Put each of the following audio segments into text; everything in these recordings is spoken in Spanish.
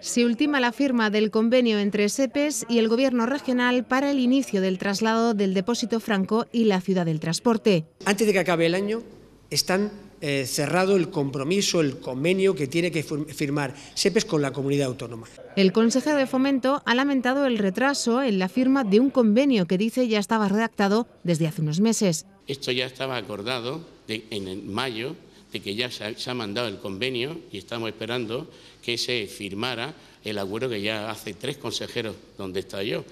se ultima la firma del convenio entre SEPES e e y el Gobierno regional para el inicio del traslado del depósito franco y la ciudad del transporte. Antes de que acabe el año, están eh, cerrado el compromiso, el convenio que tiene que firmar SEPES e con la comunidad autónoma. El consejero de Fomento ha lamentado el retraso en la firma de un convenio que dice ya estaba redactado desde hace unos meses. Esto ya estaba acordado en mayo de que ya se ha, mandado el convenio y estamos esperando que se firmara el acuerdo que ya hace tres consejeros donde está yo.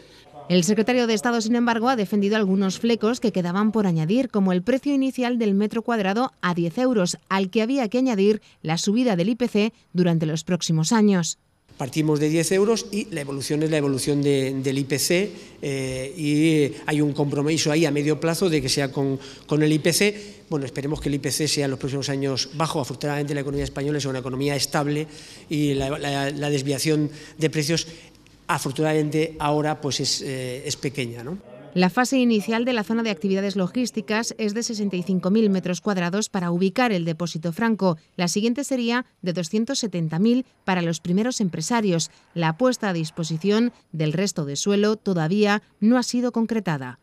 El secretario de Estado, sin embargo, ha defendido algunos flecos que quedaban por añadir, como el precio inicial del metro cuadrado a 10 euros, al que había que añadir la subida del IPC durante los próximos años. Partimos de 10 euros y la evolución es la evolución del IPC eh, y hay un compromiso ahí a medio plazo de que sea con, el IPC. Bueno, esperemos que el IPC sea en los próximos años bajo. Afortunadamente la economía española es una economía estable y la, desviación de precios afortunadamente ahora pues es, eh, pequeña. La fase inicial de la zona de actividades logísticas es de 65.000 metros cuadrados para ubicar el depósito franco. La siguiente sería de 270.000 para los primeros empresarios. La puesta a disposición del resto de suelo todavía no ha sido concretada.